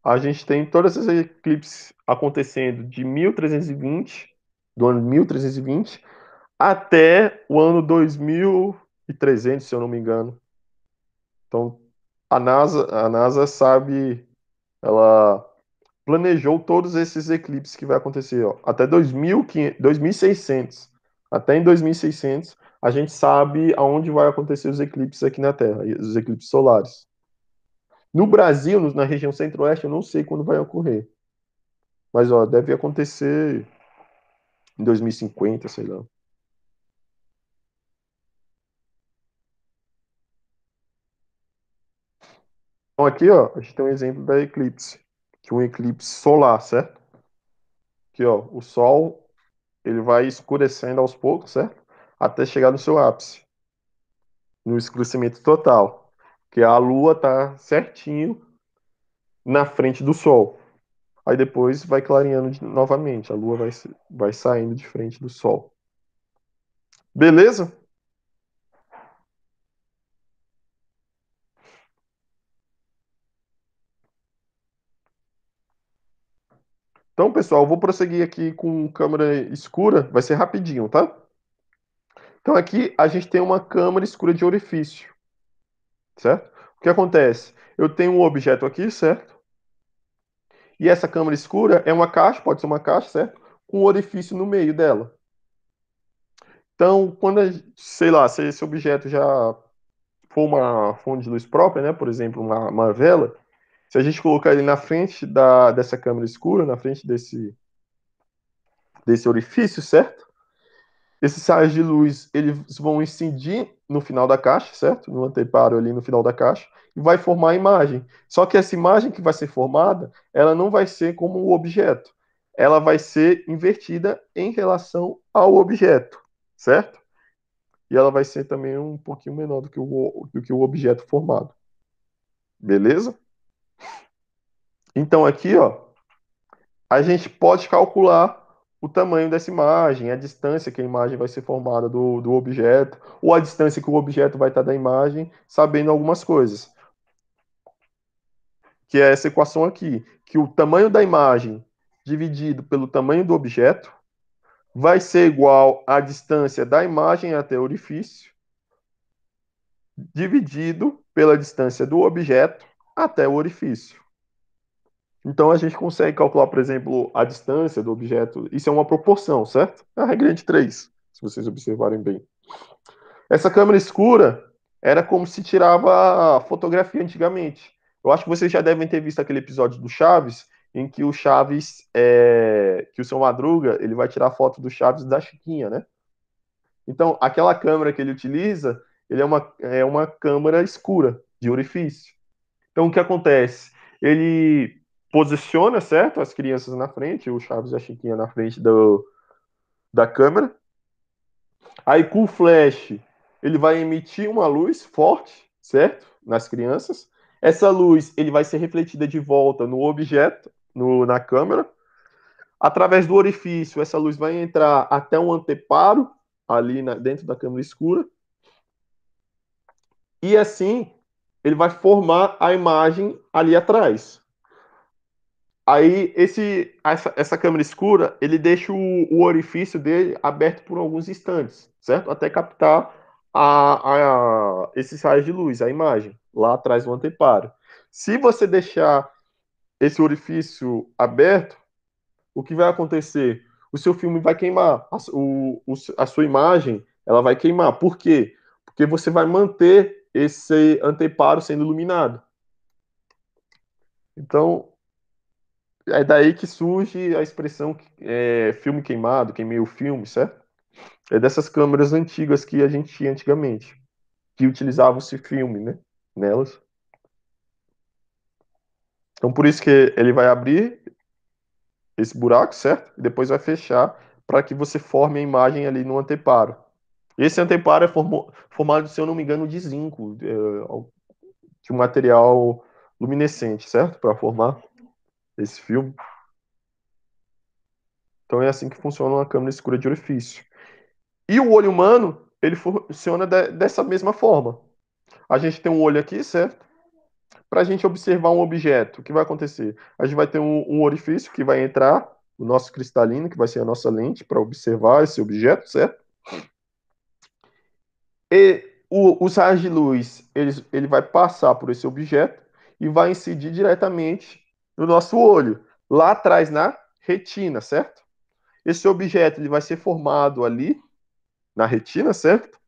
a gente tem todas essas eclipses acontecendo de 1320, do ano 1320, até o ano 2300, se eu não me engano. Então, a NASA, a NASA sabe, ela planejou todos esses eclipses que vai acontecer, ó, até 2500, 2600. Até em 2600, a gente sabe aonde vai acontecer os eclipses aqui na Terra, os eclipses solares. No Brasil, na região centro-oeste, eu não sei quando vai ocorrer. Mas ó, deve acontecer em 2050, sei lá. Então aqui, ó, a gente tem um exemplo da eclipse, que é um eclipse solar, certo? Aqui ó, o sol ele vai escurecendo aos poucos, certo? Até chegar no seu ápice, no escurecimento total que a Lua tá certinho na frente do Sol. Aí depois vai clareando de, novamente, a Lua vai, vai saindo de frente do Sol. Beleza? Então, pessoal, eu vou prosseguir aqui com câmera escura, vai ser rapidinho, tá? Então aqui a gente tem uma câmera escura de orifício certo? O que acontece? Eu tenho um objeto aqui, certo? E essa câmera escura é uma caixa, pode ser uma caixa, certo? Com um orifício no meio dela. Então, quando, a, sei lá, se esse objeto já for uma fonte de luz própria, né? Por exemplo, uma, uma vela, se a gente colocar ele na frente da, dessa câmera escura, na frente desse, desse orifício, certo? Esses saias de luz eles vão incidir no final da caixa, certo? No anteparo ali no final da caixa e vai formar a imagem. Só que essa imagem que vai ser formada, ela não vai ser como o objeto. Ela vai ser invertida em relação ao objeto, certo? E ela vai ser também um pouquinho menor do que o, do que o objeto formado. Beleza? Então aqui, ó, a gente pode calcular o tamanho dessa imagem, a distância que a imagem vai ser formada do, do objeto, ou a distância que o objeto vai estar da imagem, sabendo algumas coisas. Que é essa equação aqui, que o tamanho da imagem dividido pelo tamanho do objeto vai ser igual à distância da imagem até o orifício, dividido pela distância do objeto até o orifício. Então a gente consegue calcular, por exemplo, a distância do objeto. Isso é uma proporção, certo? É a regra de 3, se vocês observarem bem. Essa câmera escura era como se tirava fotografia antigamente. Eu acho que vocês já devem ter visto aquele episódio do Chaves, em que o Chaves, é... que o seu Madruga, ele vai tirar foto do Chaves da Chiquinha, né? Então, aquela câmera que ele utiliza, ele é uma, é uma câmera escura, de orifício. Então, o que acontece? Ele posiciona certo as crianças na frente, o Chaves e a Chiquinha na frente do, da câmera. Aí com o flash, ele vai emitir uma luz forte, certo? Nas crianças. Essa luz ele vai ser refletida de volta no objeto, no, na câmera. Através do orifício, essa luz vai entrar até um anteparo, ali na, dentro da câmera escura. E assim, ele vai formar a imagem ali atrás. Aí esse, essa, essa câmera escura, ele deixa o, o, orifício dele aberto por alguns instantes, certo? Até captar a, a, esses raios de luz, a imagem, lá atrás do anteparo. Se você deixar esse orifício aberto, o que vai acontecer? O seu filme vai queimar, a, o, a sua imagem ela vai queimar. Por quê? Porque você vai manter esse anteparo sendo iluminado. Então, é daí que surge a expressão é, filme queimado, queimei o filme, certo? É dessas câmeras antigas que a gente tinha antigamente, que utilizavam-se filme, né? Nelas. Então, por isso que ele vai abrir esse buraco, certo? E depois vai fechar para que você forme a imagem ali no anteparo. Esse anteparo é formado, se eu não me engano, de zinco, é, de um material luminescente, certo? Para formar esse filme. Então é assim que funciona uma câmera escura de orifício. E o olho humano, ele funciona de, dessa mesma forma. A gente tem um olho aqui, certo? Para a gente observar um objeto, o que vai acontecer? A gente vai ter um, um orifício que vai entrar, o nosso cristalino, que vai ser a nossa lente para observar esse objeto, certo? E o, os raios de luz, ele, ele vai passar por esse objeto e vai incidir diretamente no nosso olho, lá atrás na retina, certo? Esse objeto ele vai ser formado ali na retina, certo?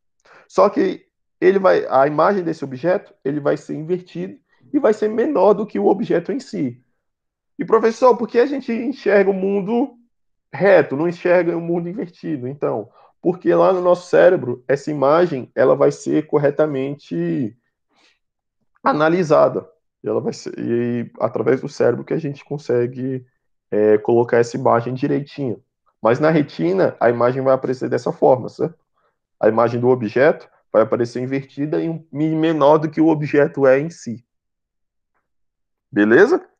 Só que ele vai, a imagem desse objeto ele vai ser invertido e vai ser menor do que o objeto em si. E professor, por que a gente enxerga o mundo reto, não enxerga o mundo invertido? Então, porque lá no nosso cérebro essa imagem ela vai ser corretamente analisada. E ela vai ser, e através do cérebro que a gente consegue é, colocar essa imagem direitinho. Mas na retina, a imagem vai aparecer dessa forma, certo? A imagem do objeto vai aparecer invertida e menor do que o objeto é em si. Beleza?